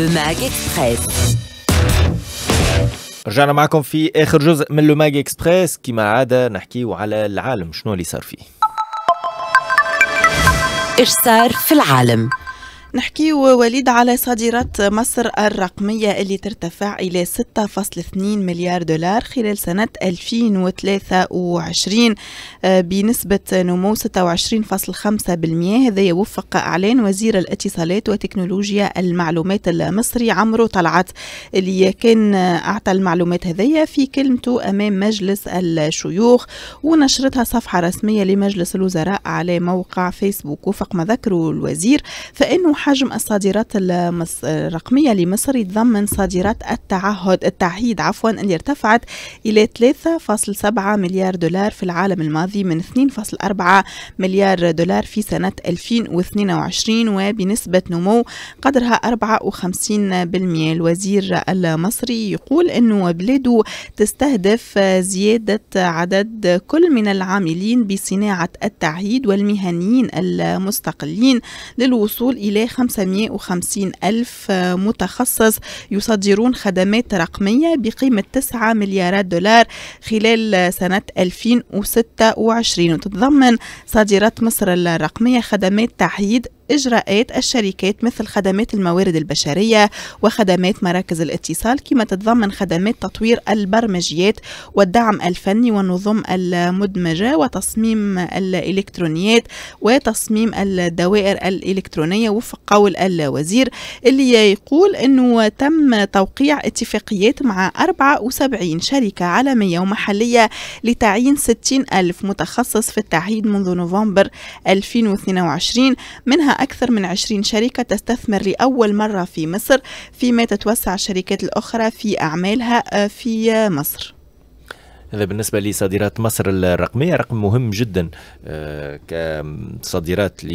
Le Mag Express. رجعنا معكم في اخر جزء من لو ماج اكسبريس كما عاده نحكيو على العالم شنو اللي صار فيه ايش صار في العالم نحكي وليد على صادرات مصر الرقمية اللي ترتفع إلى 6.2 مليار دولار خلال سنة 2023 آه، بنسبة نمو 26.5% هذا يوفق إعلان وزير الاتصالات وتكنولوجيا المعلومات المصري عمرو طلعت اللي كان أعطى المعلومات هذيا في كلمته أمام مجلس الشيوخ ونشرتها صفحة رسمية لمجلس الوزراء على موقع فيسبوك وفق ما ذكره الوزير فإنه حجم الصادرات الرقمية لمصر يتضمن صادرات التعهد التعهيد عفوا اللي ارتفعت إلى 3.7 مليار دولار في العالم الماضي من 2.4 مليار دولار في سنة 2022 وبنسبة نمو قدرها 54% الوزير المصري يقول أنه بلاده تستهدف زيادة عدد كل من العاملين بصناعة التعهيد والمهنيين المستقلين للوصول إلى 550 ألف متخصص يصدرون خدمات رقمية بقيمة 9 مليارات دولار خلال سنة 2026 وتتضمن صادرات مصر الرقمية خدمات تعهيد إجراءات الشركات مثل خدمات الموارد البشرية وخدمات مراكز الاتصال كما تتضمن خدمات تطوير البرمجيات والدعم الفني والنظم المدمجة وتصميم الإلكترونيات وتصميم الدوائر الإلكترونية وفق قول الوزير اللي يقول أنه تم توقيع اتفاقيات مع 74 شركة عالمية ومحلية لتعيين 60 ألف متخصص في التعهيد منذ نوفمبر 2022 منها أكثر من 20 شركة تستثمر لأول مرة في مصر فيما تتوسع الشركات الأخرى في أعمالها آه، في مصر هذا بالنسبة لصادرات مصر الرقمية رقم مهم جدا آه، كصادرات ل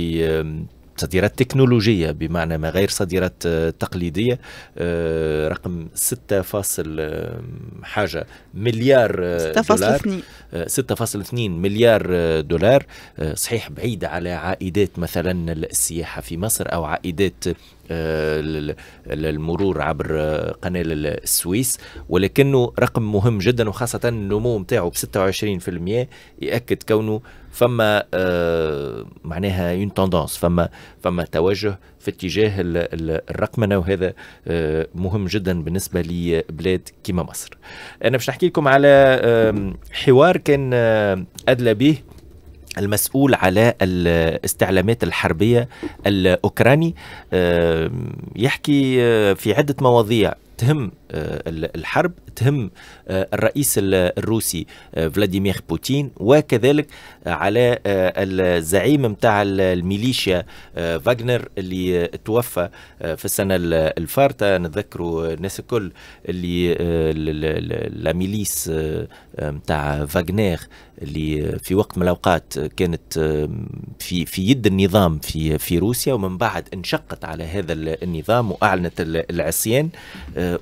صديرات تكنولوجية بمعنى ما غير صديرات آه، تقليدية آه، رقم 6 فاصل حاجة مليار 6.2 آه، 6.2 مليار دولار صحيح بعيدة على عائدات مثلا السياحة في مصر أو عائدات المرور عبر قناة السويس ولكنه رقم مهم جدا وخاصة النمو نتاعو ب 26% يأكد كونه فما آه، معناها اون توندونس فما فما توجه في اتجاه الرقمنه وهذا آه، مهم جدا بالنسبه لبلاد كيما مصر. انا باش نحكي لكم على حوار كان آه، ادلى به المسؤول على الاستعلامات الحربية الأوكراني يحكي في عدة مواضيع تهم الحرب تهم آه، الرئيس الروسي آه، فلاديمير بوتين وكذلك آه، على الزعيم نتاع الميليشيا فاغنر اللي توفى في السنة الفارطة نتذكروا الناس الكل اللي لا ميليس نتاع فاغنر اللي في وقت من الاوقات كانت في في يد النظام في في روسيا ومن بعد انشقت على هذا النظام واعلنت العصيان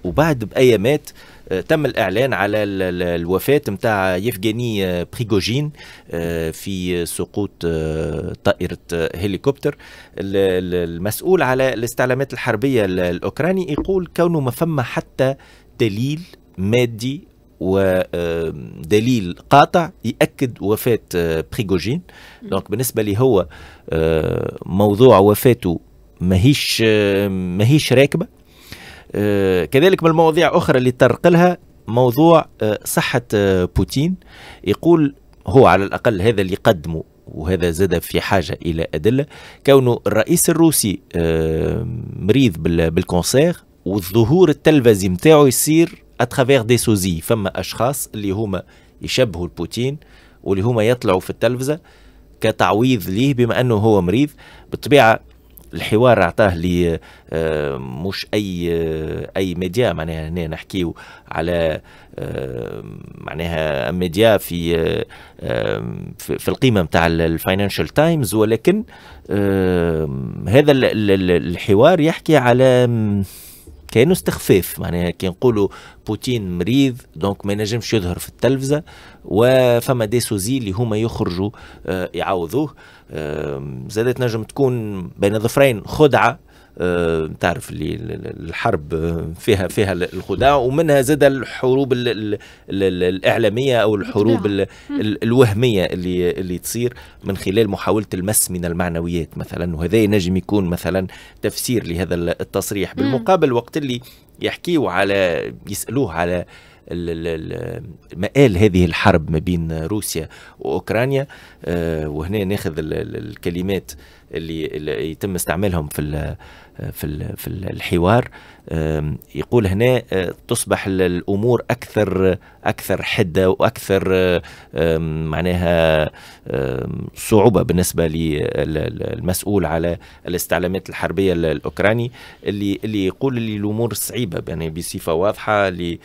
وبعد بايامات آه، تم الإعلان على الوفاة نتاع يفغاني آه، بريغوجين آه، في سقوط طائرة هليكوبتر المسؤول على الاستعلامات الحربية الأوكراني يقول كونه ما فما حتى دليل مادي ودليل قاطع ياكد وفاه بريغوجين دونك بالنسبه لي هو موضوع وفاته ماهيش ماهيش راكبه آه، كذلك من المواضيع أخرى اللي ترقلها موضوع آه، صحة آه، بوتين يقول هو على الأقل هذا اللي قدمه وهذا زاد في حاجة إلى أدلة كونه الرئيس الروسي مريض بالكونسير والظهور التلفزي متاعه يصير اترافير دي سوزي فما أشخاص اللي هما يشبهوا البوتين واللي هما يطلعوا في التلفزة كتعويض ليه بما أنه هو مريض بالطبيعة الحوار اعطاه لي آه، مش اي آه، اي ميديا معناها هنا نحكيو على آه، معناها ميديا في في القيمه نتاع الفاينانشال تايمز ولكن هذا الحوار يحكي على كانه استخفاف معناها كي نقولوا بوتين مريض دونك ما ينجمش يظهر في التلفزه وفما دي سوزي اللي هما يخرجوا آه، يعوضوه زادت نجم تكون بين ظفرين خدعه آه، تعرف اللي الحرب آه، فيها فيها الخداع ومنها زاد الحروب الـ الـ الـ الاعلاميه او الحروب الـ الـ الوهميه اللي اللي تصير من خلال محاوله المس من المعنويات مثلا وهذا ينجم يكون مثلا تفسير لهذا التصريح بالمقابل وقت اللي يحكيوا على يسالوه على مآل هذه الحرب ما بين روسيا واوكرانيا آه، وهنا ناخذ الكلمات اللي, اللي يتم استعمالهم في في في الحوار يقول هنا آه، تصبح الامور اكثر اكثر حده واكثر معناها صعوبه بالنسبه للمسؤول على الاستعلامات الحربيه الاوكراني اللي اللي يقول اللي الامور صعيبه يعني بصفه واضحه اللي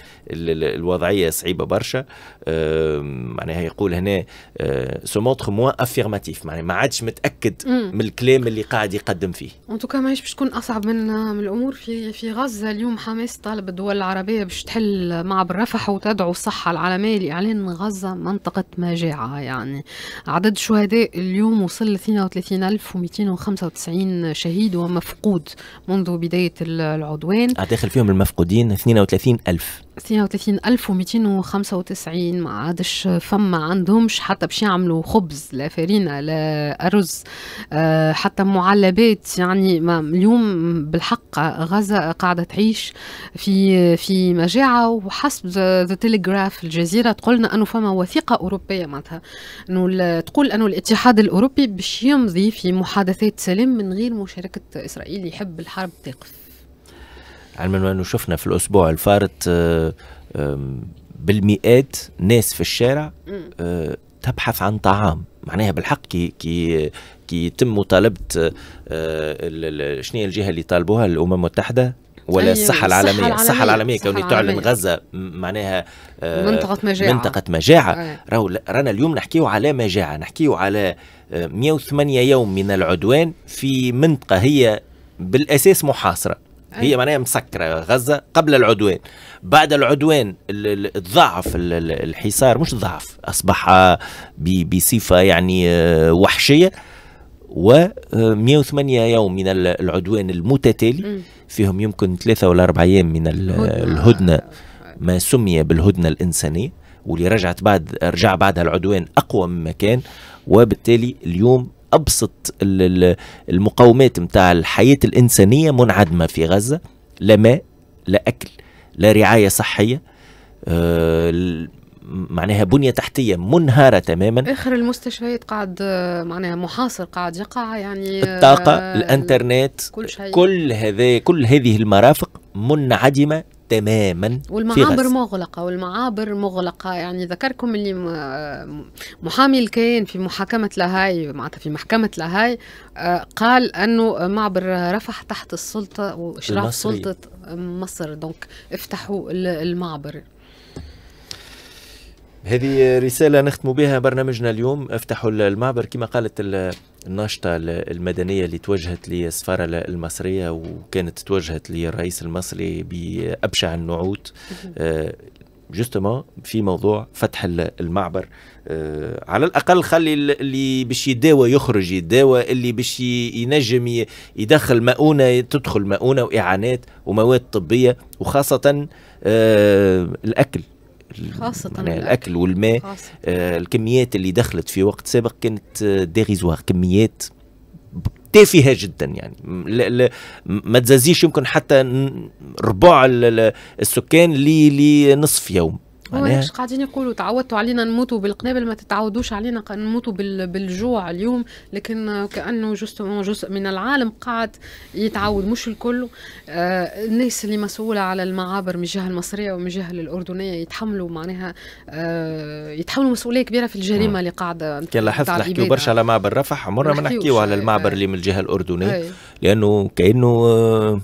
الوضعيه صعيبه برشا معناها يقول هنا سو مونتر موا افيرماتيف معناها ما عادش متاكد من الكلام اللي قاعد يقدم فيه انتو كما ماهيش باش تكون اصعب من من الامور في في غزه اليوم حماس طالب الدول العربيه باش تحل معبر رفح وتدعو الصحه العالميه لاعلان غزه منطقه مجاعه يعني عدد الشهداء اليوم وصل ل 32295 شهيد ومفقود منذ بدايه العدوان داخل فيهم المفقودين 32000 32295 ما عادش فما عندهمش حتى باش يعملوا خبز لا فرينة لا أرز آه، حتى معلبات يعني ما اليوم بالحق غزة قاعدة تعيش في في مجاعة وحسب ذا تيليغراف الجزيرة تقولنا أنه فما وثيقة أوروبية معناتها أنه تقول أنه الاتحاد الأوروبي باش يمضي في محادثات سلام من غير مشاركة إسرائيل يحب الحرب تقف علما انه شفنا في الاسبوع الفارط آه، بالمئات ناس في الشارع آه، تبحث عن طعام معناها بالحق كي كي كي يتم مطالبه آه، شنو هي الجهه اللي طالبوها الامم المتحده ولا أيوة. الصحة العالمية الصحة العالمية كوني تعلن غزة معناها منطقة مجاعة منطقة مجاعة أيوة. راهو رانا اليوم نحكيو على مجاعة نحكيو على 108 يوم من العدوان في منطقة هي بالأساس محاصرة هي معناها مسكره غزه قبل العدوان بعد العدوان تضاعف الحصار مش ضعف اصبح بصفه يعني آه، وحشيه و 108 آه، يوم من العدوان المتتالي فيهم يمكن ثلاثة ولا أربع أيام من الهدنة ما سمي بالهدنة الإنسانية واللي رجعت بعد رجع بعدها العدوان أقوى مما كان وبالتالي اليوم ابسط المقومات نتاع الحياه الانسانيه منعدمه في غزه لا ماء لا اكل لا رعايه صحيه آه، معناها بنيه تحتيه منهاره تماما اخر المستشفيات قاعد معناها محاصر قاعد يقع يعني آه، الطاقه الانترنت كل شيء كل هذا كل هذه المرافق منعدمه تماما والمعابر مغلقة والمعابر مغلقة يعني ذكركم اللي محامي الكيان في محاكمة لهاي معناتها في محكمة لهاي آه، قال أنه معبر رفح تحت السلطة وإشراف سلطة مصر دونك افتحوا المعبر هذه رسالة نختم بها برنامجنا اليوم افتحوا المعبر كما قالت الناشطة المدنية اللي توجهت للسفارة المصرية وكانت توجهت للرئيس المصري بأبشع النعوت آه، جوستومون في موضوع فتح المعبر آه، على الاقل خلي اللي باش يداوى يخرج يداوى اللي باش ينجم يدخل مؤونه تدخل مؤونه واعانات ومواد طبيه وخاصه آه، الاكل خاصة يعني الأكل والماء خاصة. آه، الكميات اللي دخلت في وقت سابق كانت ديريزوار آه، كميات تافهه جدا يعني ل... ل... ما تزازيش يمكن حتى ربع السكان لنصف يوم معناها مش قاعدين يقولوا تعودتوا علينا نموتوا بالقنابل ما تتعودوش علينا نموتوا بالجوع اليوم لكن كانه جزء جزء من العالم قاعد يتعود مش الكل آه الناس اللي مسؤوله على المعابر من الجهه المصريه ومن الجهه الاردنيه يتحملوا معناها آه يتحملوا مسؤوليه كبيره في الجريمه اللي قاعده كان لاحظت نحكيو برشا على معبر رفح عمرنا ما نحكيو على آه، المعبر اللي من الجهه الاردنيه آه. لانه كانه آه،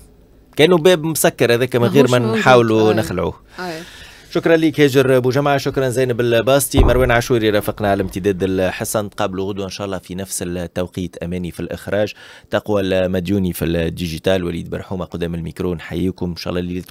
كانه باب مسكر هذاك من غير ما نحاولوا نخلعوه أي. شكرا لك هاجر ابو جمعه شكرا زينب الباستي مروان عاشوري رافقنا على امتداد الحصه نتقابلوا غدوه ان شاء الله في نفس التوقيت اماني في الاخراج تقوى المديوني في الديجيتال وليد برحومه قدام الميكرو نحييكم ان شاء الله ليلتكم